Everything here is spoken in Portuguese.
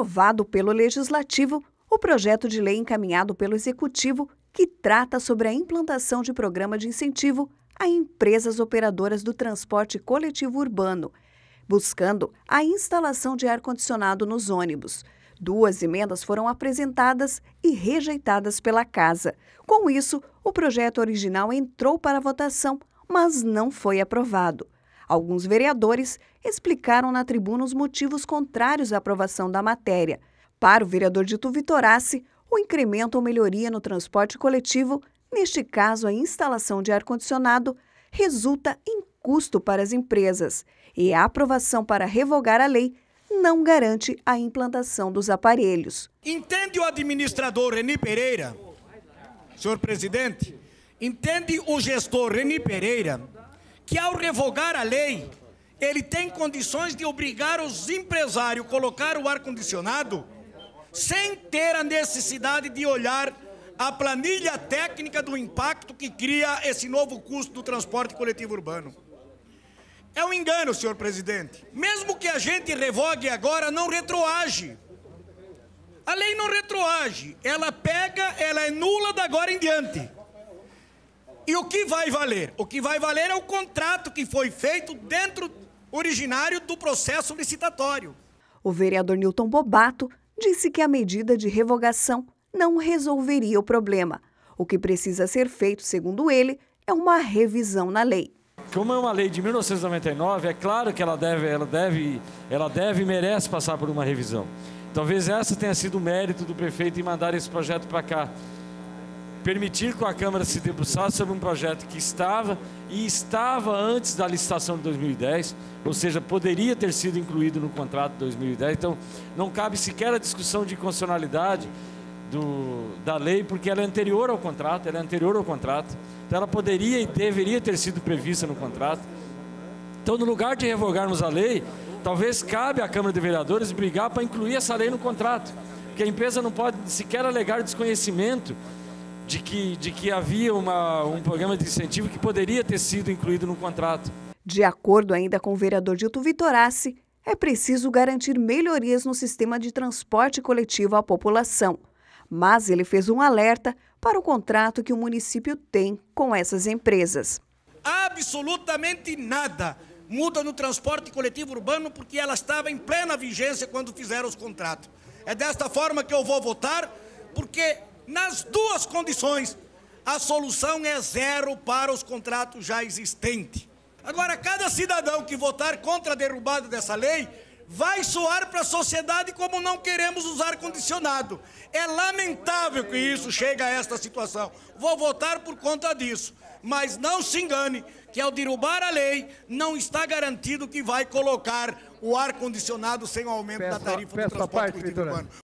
aprovado pelo Legislativo o projeto de lei encaminhado pelo Executivo que trata sobre a implantação de programa de incentivo a empresas operadoras do transporte coletivo urbano, buscando a instalação de ar-condicionado nos ônibus. Duas emendas foram apresentadas e rejeitadas pela Casa. Com isso, o projeto original entrou para votação, mas não foi aprovado. Alguns vereadores explicaram na tribuna os motivos contrários à aprovação da matéria. Para o vereador Dito Vitorace, o incremento ou melhoria no transporte coletivo, neste caso a instalação de ar-condicionado, resulta em custo para as empresas e a aprovação para revogar a lei não garante a implantação dos aparelhos. Entende o administrador Reni Pereira, senhor presidente? Entende o gestor Reni Pereira que ao revogar a lei, ele tem condições de obrigar os empresários a colocar o ar-condicionado sem ter a necessidade de olhar a planilha técnica do impacto que cria esse novo custo do transporte coletivo urbano. É um engano, senhor presidente. Mesmo que a gente revogue agora, não retroage. A lei não retroage. Ela pega, ela é nula da agora em diante. E o que vai valer? O que vai valer é o contrato que foi feito dentro originário do processo licitatório. O vereador Newton Bobato disse que a medida de revogação não resolveria o problema. O que precisa ser feito, segundo ele, é uma revisão na lei. Como é uma lei de 1999, é claro que ela deve, ela deve, ela deve e merece passar por uma revisão. Talvez essa tenha sido o mérito do prefeito em mandar esse projeto para cá permitir que a Câmara se debruçasse sobre um projeto que estava e estava antes da licitação de 2010, ou seja, poderia ter sido incluído no contrato de 2010. Então, não cabe sequer a discussão de constitucionalidade do, da lei, porque ela é anterior ao contrato, ela é anterior ao contrato. Então, ela poderia e deveria ter sido prevista no contrato. Então, no lugar de revogarmos a lei, talvez cabe à Câmara de Vereadores brigar para incluir essa lei no contrato. Porque a empresa não pode sequer alegar desconhecimento de que, de que havia uma, um programa de incentivo que poderia ter sido incluído no contrato. De acordo ainda com o vereador Dilto Vitorassi, é preciso garantir melhorias no sistema de transporte coletivo à população. Mas ele fez um alerta para o contrato que o município tem com essas empresas. Absolutamente nada muda no transporte coletivo urbano porque ela estava em plena vigência quando fizeram os contratos. É desta forma que eu vou votar, porque nas duas condições, a solução é zero para os contratos já existentes. Agora, cada cidadão que votar contra a derrubada dessa lei vai soar para a sociedade como não queremos usar condicionado. É lamentável que isso chegue a esta situação. Vou votar por conta disso. Mas não se engane que ao derrubar a lei, não está garantido que vai colocar o ar-condicionado sem o aumento peço da tarifa do transporte urbano.